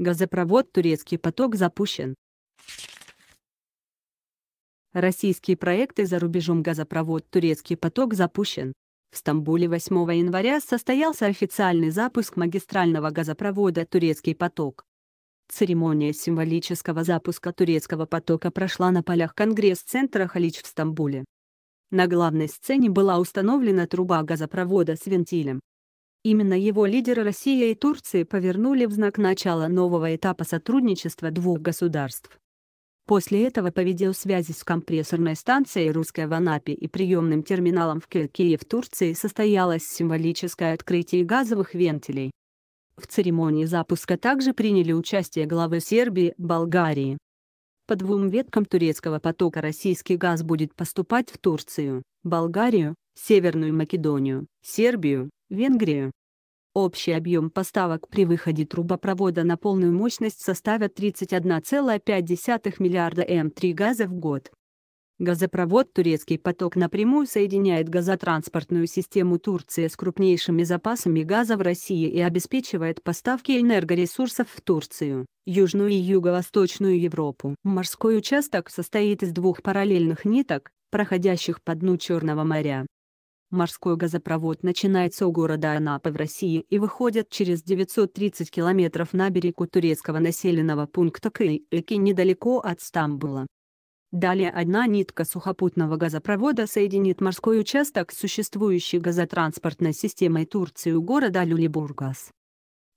Газопровод «Турецкий поток» запущен. Российские проекты за рубежом газопровод «Турецкий поток» запущен. В Стамбуле 8 января состоялся официальный запуск магистрального газопровода «Турецкий поток». Церемония символического запуска «Турецкого потока» прошла на полях Конгресс-центра «Халич» в Стамбуле. На главной сцене была установлена труба газопровода с вентилем, Именно его лидеры Россия и Турции повернули в знак начала нового этапа сотрудничества двух государств. После этого по видеосвязи с компрессорной станцией «Русская» в Анапе и приемным терминалом в Киркии в Турции состоялось символическое открытие газовых вентилей. В церемонии запуска также приняли участие главы Сербии, Болгарии. По двум веткам турецкого потока российский газ будет поступать в Турцию, Болгарию, Северную Македонию, Сербию, Венгрию. Общий объем поставок при выходе трубопровода на полную мощность составит 31,5 миллиарда М3 газа в год. Газопровод «Турецкий поток» напрямую соединяет газотранспортную систему Турции с крупнейшими запасами газа в России и обеспечивает поставки энергоресурсов в Турцию, Южную и Юго-Восточную Европу. Морской участок состоит из двух параллельных ниток, проходящих по дну Черного моря. Морской газопровод начинается у города Анапы в России и выходит через 930 километров на берегу турецкого населенного пункта Кыйыки недалеко от Стамбула. Далее одна нитка сухопутного газопровода соединит морской участок с существующей газотранспортной системой Турции у города Люлебургас.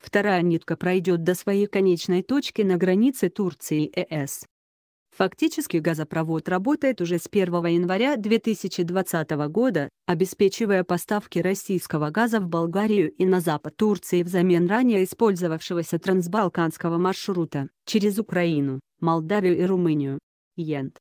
Вторая нитка пройдет до своей конечной точки на границе Турции и ЕС. Фактически газопровод работает уже с 1 января 2020 года, обеспечивая поставки российского газа в Болгарию и на запад Турции взамен ранее использовавшегося трансбалканского маршрута через Украину, Молдавию и Румынию. Йент.